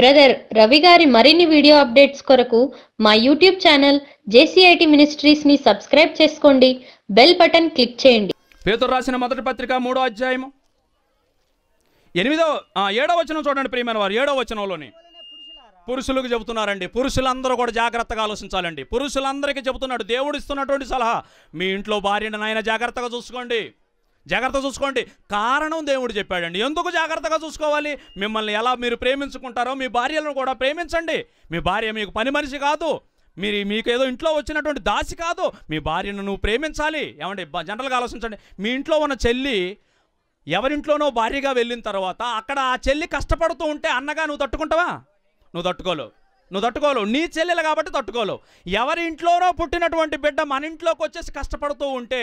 brother Ravi గారి మరిన్ని video updates కొరకు మా యూట్యూబ్ ఛానల్ జేసీఐటి మినిస్ట్రీస్ ని సబ్స్క్రైబ్ చేసుకోండి బెల్ బటన్ క్లిక్ చేయండి పేతురు రాసిన మొదటి పత్రిక మూడో అధ్యాయము ఎనిమిదో ఏడో వచనం చూడండి ప్రియమైన వారు ఏడో వచనంలోని పురుషులకు చెబుతున్నారండి పురుషులందరూ కూడా జాగ్రత్తగా ఆలోచించాలండి పురుషులందరికీ చెబుతున్నాడు దేవుడు ఇస్తున్నటువంటి సలహా మీ ఇంట్లో భార్యను నాయన జాగ్రత్తగా చూసుకోండి జాగ్రత్త చూసుకోండి కారణం దేవుడు చెప్పాడండి ఎందుకు జాగ్రత్తగా చూసుకోవాలి మిమ్మల్ని ఎలా మీరు ప్రేమించుకుంటారో మీ భార్యలను కూడా ప్రేమించండి మీ భార్య మీకు పని మనిషి కాదు మీరు మీకు ఏదో ఇంట్లో వచ్చినటువంటి దాసి కాదు మీ భార్యను నువ్వు ప్రేమించాలి ఏమండి జనరల్గా ఆలోచించండి మీ ఇంట్లో ఉన్న చెల్లి ఎవరింట్లోనో భార్యగా వెళ్ళిన తర్వాత అక్కడ ఆ చెల్లి కష్టపడుతూ ఉంటే అన్నగా నువ్వు తట్టుకుంటావా నువ్వు తట్టుకోలేవు నువ్వు తట్టుకోలేవు నీ చెల్లెలు కాబట్టి తట్టుకోలేవు ఎవరి ఇంట్లోనో పుట్టినటువంటి బిడ్డ మన ఇంట్లోకి వచ్చేసి కష్టపడుతూ ఉంటే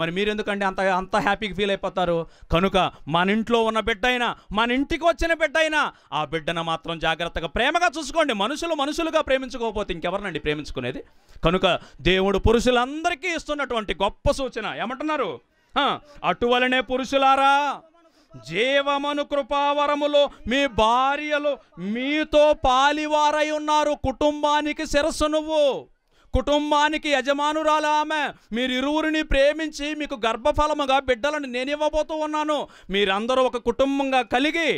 మరి మీరెందుకంటే అంత అంత హ్యాపీకి ఫీల్ అయిపోతారు కనుక మన ఇంట్లో ఉన్న బిడ్డ అయినా మన ఇంటికి వచ్చిన బిడ్డ అయినా ఆ బిడ్డను మాత్రం జాగ్రత్తగా ప్రేమగా చూసుకోండి మనుషులు మనుషులుగా ప్రేమించుకోకపోతే ఇంకెవరినండి ప్రేమించుకునేది కనుక దేవుడు పురుషులందరికీ ఇస్తున్నటువంటి గొప్ప సూచన ఏమంటున్నారు అటువలనే పురుషులారా జీవమను కృపావరములు మీ భార్యలు మీతో పాలివారై ఉన్నారు కుటుంబానికి శిరస్సు నువ్వు కుటుంబానికి యజమానురాలు ఆమె మీరు ఇరువురిని ప్రేమించి మీకు గర్భఫలముగా బిడ్డలను నేను ఇవ్వబోతూ ఉన్నాను మీరందరూ ఒక కుటుంబంగా కలిగి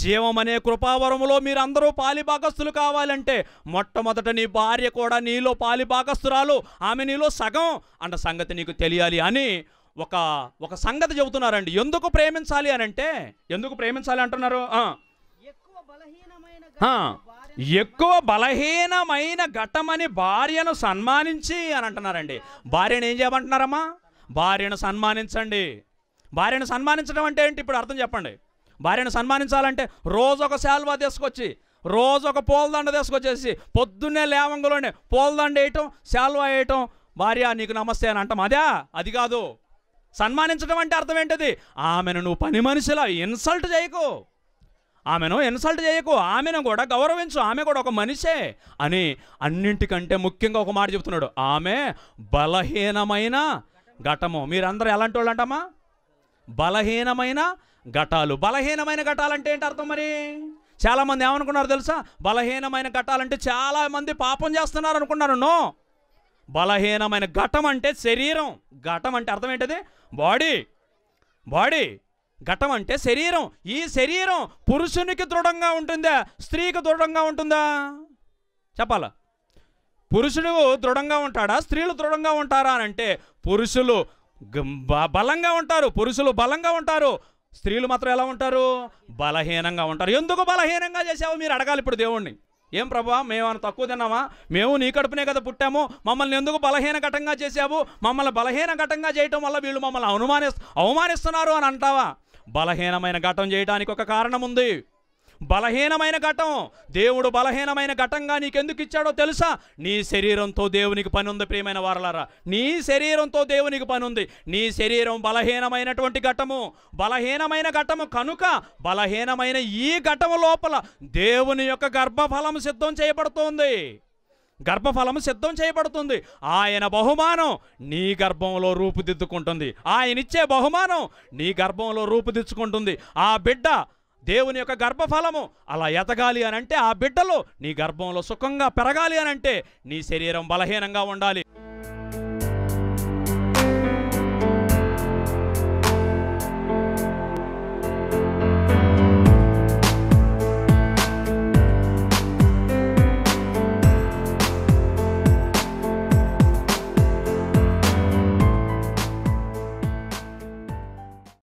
జీవం అనే కృపావరములో మీరందరూ భాగస్థులు కావాలంటే మొట్టమొదట నీ భార్య కూడా నీలో భాగస్థురాలు ఆమె నీలో సగం అన్న సంగతి నీకు తెలియాలి అని ఒక ఒక సంగతి చెబుతున్నారండి ఎందుకు ప్రేమించాలి అని అంటే ఎందుకు ప్రేమించాలి అంటున్నారు ఎక్కువ బలహీనమైన ఘటమని భార్యను సన్మానించి అని అంటున్నారండి భార్యను ఏం చేయమంటున్నారమ్మా భార్యను సన్మానించండి భార్యను సన్మానించడం అంటే ఏంటి ఇప్పుడు అర్థం చెప్పండి భార్యను సన్మానించాలంటే రోజు ఒక శాల్వా తీసుకొచ్చి రోజు ఒక పూలదండ తీసుకొచ్చేసి పొద్దున్నే లేవంగులోనే పూలదండ వేయటం శాల్వా వేయటం భార్య నీకు నమస్తే అని అంటాం అదే అది కాదు సన్మానించడం అంటే అర్థం ఏంటది ఆమెను నువ్వు పని మనిషిలా ఇన్సల్ట్ చేయకు ఆమెను ఇన్సల్ట్ చేయకు ఆమెను కూడా గౌరవించు ఆమె కూడా ఒక మనిషే అని అన్నింటికంటే ముఖ్యంగా ఒక మాట చెప్తున్నాడు ఆమె బలహీనమైన ఘటము మీరందరూ ఎలాంటి వాళ్ళు అంటమ్మా బలహీనమైన ఘటాలు బలహీనమైన ఘటాలంటే ఏంటి అర్థం మరి చాలామంది ఏమనుకున్నారు తెలుసా బలహీనమైన ఘటాలంటే చాలామంది పాపం చేస్తున్నారు అనుకున్నారు నో బలహీనమైన ఘటం అంటే శరీరం ఘటం అంటే అర్థం ఏంటిది బాడీ బాడీ ఘటం అంటే శరీరం ఈ శరీరం పురుషునికి దృఢంగా ఉంటుందా స్త్రీకి దృఢంగా ఉంటుందా చెప్పాలా పురుషుడు దృఢంగా ఉంటాడా స్త్రీలు దృఢంగా ఉంటారా అని అంటే పురుషులు బలంగా ఉంటారు పురుషులు బలంగా ఉంటారు స్త్రీలు మాత్రం ఎలా ఉంటారు బలహీనంగా ఉంటారు ఎందుకు బలహీనంగా చేసావు మీరు అడగాలి ఇప్పుడు దేవుణ్ణి ఏం ప్రభా మేము అని తక్కువ తిన్నామా మేము నీ కడుపునే కదా పుట్టాము మమ్మల్ని ఎందుకు బలహీన ఘటంగా చేసావు మమ్మల్ని బలహీన ఘటంగా చేయటం వల్ల వీళ్ళు మమ్మల్ని అనుమానిస్ అవమానిస్తున్నారు అని అంటావా బలహీనమైన ఘటం చేయడానికి ఒక కారణం ఉంది బలహీనమైన ఘటం దేవుడు బలహీనమైన ఘటంగా నీకెందుకు ఇచ్చాడో తెలుసా నీ శరీరంతో దేవునికి పని ఉంది ప్రియమైన వారలారా నీ శరీరంతో దేవునికి పని ఉంది నీ శరీరం బలహీనమైనటువంటి ఘటము బలహీనమైన ఘటము కనుక బలహీనమైన ఈ ఘటము లోపల దేవుని యొక్క గర్భఫలం సిద్ధం చేయబడుతోంది గర్భఫలము సిద్ధం చేయబడుతుంది ఆయన బహుమానం నీ గర్భంలో రూపుదిద్దుకుంటుంది ఆయనిచ్చే బహుమానం నీ గర్భంలో రూపుదిద్దుకుంటుంది ఆ బిడ్డ దేవుని యొక్క గర్భఫలము అలా ఎతగాలి అనంటే ఆ బిడ్డలు నీ గర్భంలో సుఖంగా పెరగాలి అనంటే నీ శరీరం బలహీనంగా ఉండాలి